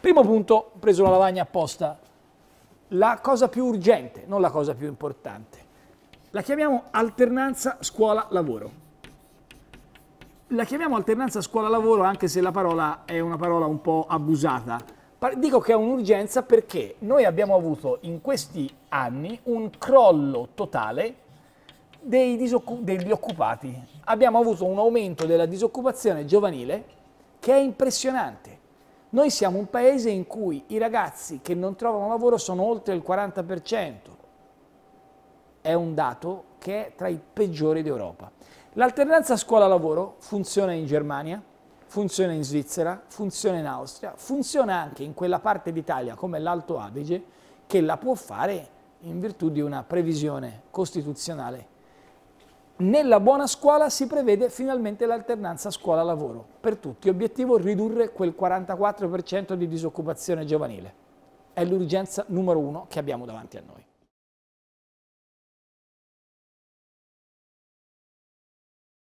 Primo punto, preso la lavagna apposta. La cosa più urgente, non la cosa più importante. La chiamiamo alternanza scuola-lavoro. La chiamiamo alternanza scuola-lavoro anche se la parola è una parola un po' abusata. Dico che è un'urgenza perché noi abbiamo avuto in questi anni un crollo totale degli occupati. Abbiamo avuto un aumento della disoccupazione giovanile che è impressionante. Noi siamo un paese in cui i ragazzi che non trovano lavoro sono oltre il 40%. È un dato che è tra i peggiori d'Europa. L'alternanza scuola-lavoro funziona in Germania, funziona in Svizzera, funziona in Austria, funziona anche in quella parte d'Italia come l'Alto Adige che la può fare in virtù di una previsione costituzionale nella buona scuola si prevede finalmente l'alternanza scuola-lavoro per tutti. Obiettivo ridurre quel 44% di disoccupazione giovanile. È l'urgenza numero uno che abbiamo davanti a noi.